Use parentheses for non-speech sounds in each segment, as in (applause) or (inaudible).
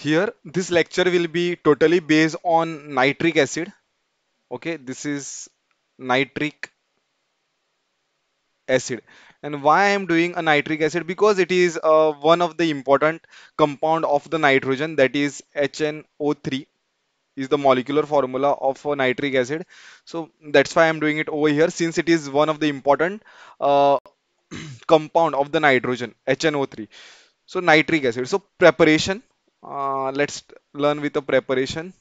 here this lecture will be totally based on nitric acid okay this is nitric acid and why i am doing a nitric acid because it is uh, one of the important compound of the nitrogen that is hno3 is the molecular formula of a nitric acid so that's why i'm doing it over here since it is one of the important uh, (clears throat) compound of the nitrogen hno3 so nitric acid so preparation uh, let's learn with a preparation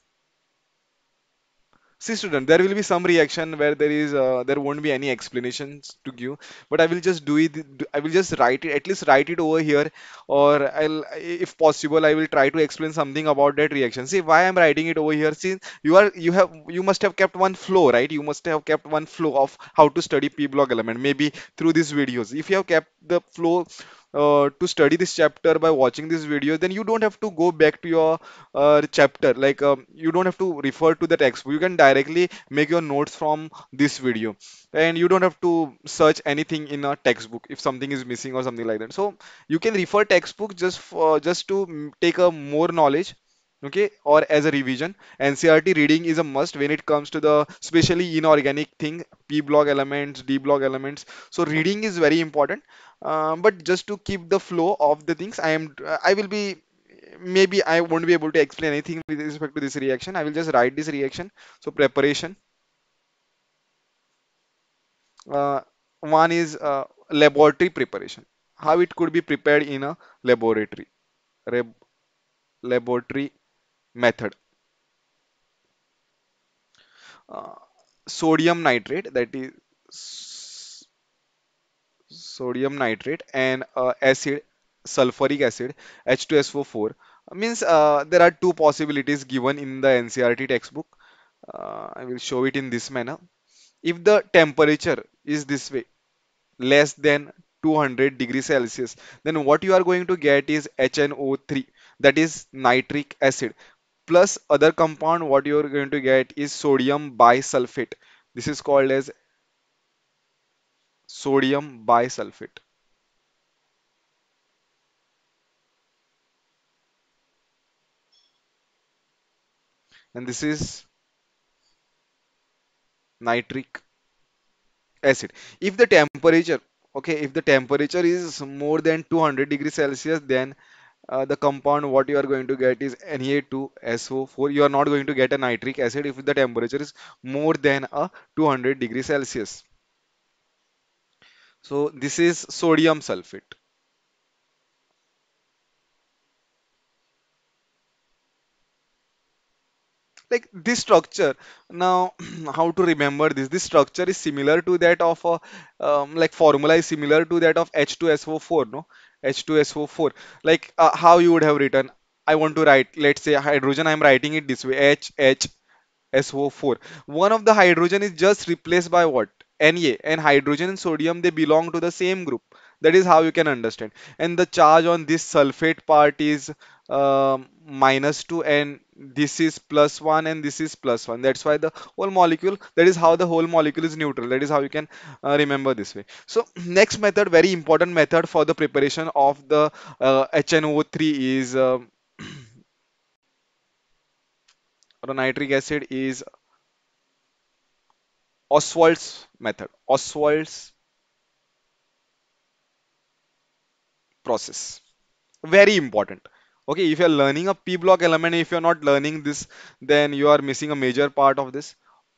see student there will be some reaction where there is uh, there won't be any explanations to give but i will just do it i will just write it at least write it over here or i'll if possible i will try to explain something about that reaction see why i'm writing it over here see you are you have you must have kept one flow right you must have kept one flow of how to study p block element maybe through these videos if you have kept the flow uh, to study this chapter by watching this video then you don't have to go back to your uh, chapter like um, you don't have to refer to the textbook you can directly make your notes from this video and you don't have to search anything in a textbook if something is missing or something like that so you can refer textbook just for just to mm, take a more knowledge okay or as a revision ncrt reading is a must when it comes to the especially inorganic thing p block elements d block elements so reading is very important um, but just to keep the flow of the things i am i will be maybe i won't be able to explain anything with respect to this reaction i will just write this reaction so preparation uh, one is uh, laboratory preparation how it could be prepared in a laboratory Re laboratory method. Uh, sodium nitrate that is sodium nitrate and uh, acid sulfuric acid H2SO4 means uh, there are two possibilities given in the NCRT textbook uh, I will show it in this manner if the temperature is this way less than 200 degrees Celsius then what you are going to get is HNO3 that is nitric acid plus other compound what you're going to get is sodium bisulfate this is called as sodium bisulfate and this is nitric acid if the temperature okay if the temperature is more than 200 degrees celsius then uh, the compound what you are going to get is Na2SO4 you are not going to get a nitric acid if the temperature is more than a 200 degree Celsius so this is sodium sulfate like this structure now (clears throat) how to remember this this structure is similar to that of a uh, um, like formula is similar to that of h2so4 no H2SO4 like uh, how you would have written I want to write let's say hydrogen I'm writing it this way H H SO4 one of the hydrogen is just replaced by what Na and hydrogen and sodium they belong to the same group that is how you can understand and the charge on this sulfate part is uh, 2 and this is plus 1 and this is plus 1 that's why the whole molecule that is how the whole molecule is neutral that is how you can uh, remember this way so (clears throat) next method very important method for the preparation of the uh, HNO3 is uh, (clears throat) nitric acid is Oswald's method Oswald's process very important okay if you're learning a p block element if you're not learning this then you are missing a major part of this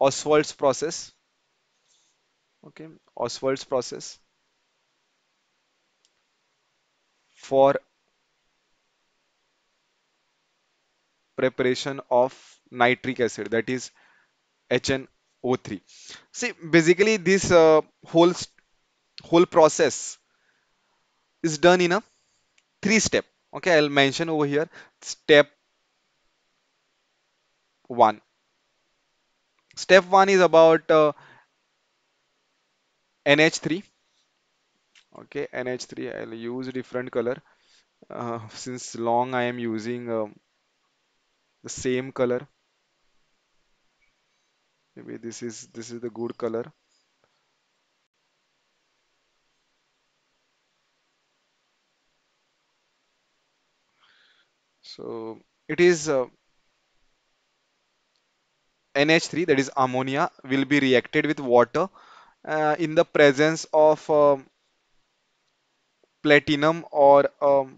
oswald's process okay oswald's process for preparation of nitric acid that is HNO3 see basically this uh, whole whole process is done in a three step okay i'll mention over here step one step one is about uh, nh3 okay nh3 i'll use different color uh, since long i am using um, the same color maybe this is this is the good color So it is uh, NH3 that is ammonia will be reacted with water uh, in the presence of um, platinum or um,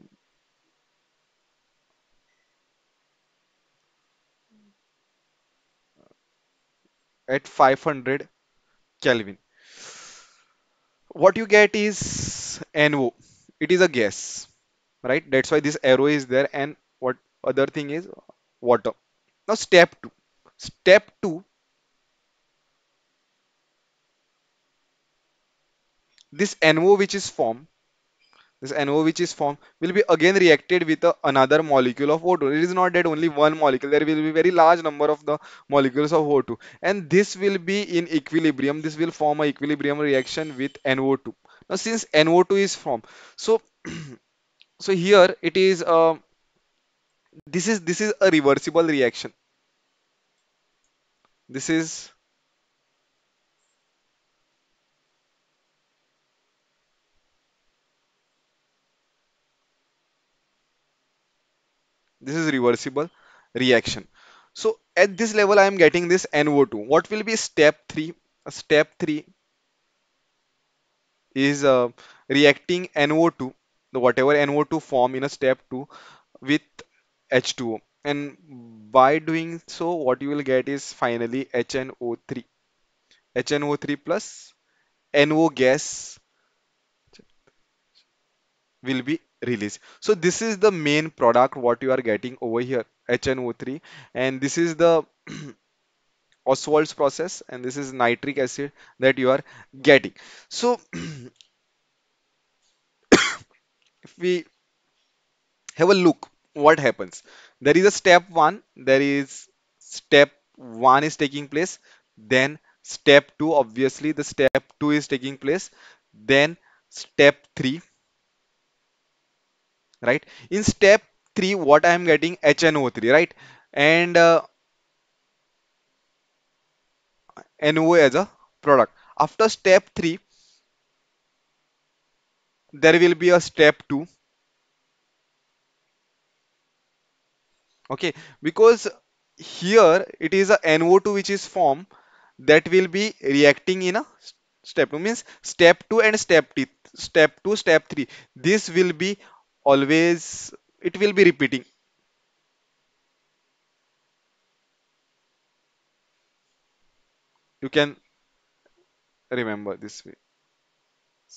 at 500 Kelvin. What you get is NO. It is a gas, right? That's why this arrow is there and other thing is water now step 2 step 2 this NO which is formed this NO which is formed will be again reacted with another molecule of O2. It is not that only one molecule. There will be very large number of the molecules of O2 and this will be in equilibrium. This will form a equilibrium reaction with NO2. Now since NO2 is formed, so (clears throat) so here it is uh, this is this is a reversible reaction this is this is reversible reaction so at this level i am getting this no2 what will be step 3 step 3 is uh, reacting no2 the whatever no2 form in a step 2 with H2O. And by doing so, what you will get is finally HNO3. HNO3 plus NO gas will be released. So this is the main product what you are getting over here HNO3 and this is the (clears throat) Oswald's process and this is nitric acid that you are getting. So (clears throat) if we have a look what happens there is a step one there is step one is taking place then step two obviously the step two is taking place then step three right in step three what i am getting hno3 right and uh, no as a product after step three there will be a step two okay because here it is a NO2 which is formed that will be reacting in a step 2 means step 2 and step 3 step 2 step 3 this will be always it will be repeating you can remember this way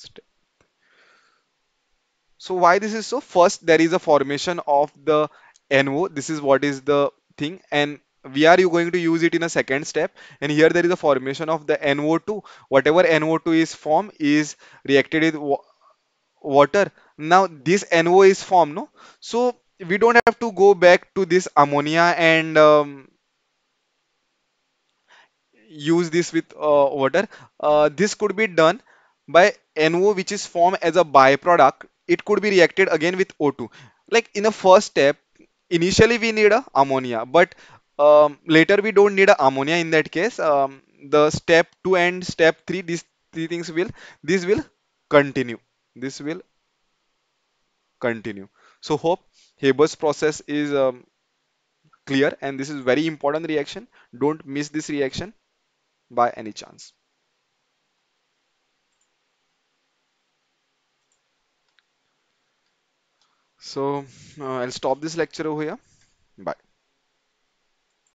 step so why this is so first there is a formation of the NO. This is what is the thing and we are you going to use it in a second step and here there is a formation of the NO2 whatever NO2 is formed is reacted with wa water now this NO is formed no so we don't have to go back to this ammonia and um, use this with uh, water uh, this could be done by NO which is formed as a byproduct it could be reacted again with O2 like in the first step initially we need a ammonia but um, later we don't need a ammonia in that case um, the step 2 and step 3 these three things will this will continue this will continue so hope Haber's process is um, clear and this is very important reaction don't miss this reaction by any chance So uh, I'll stop this lecture over here. Bye.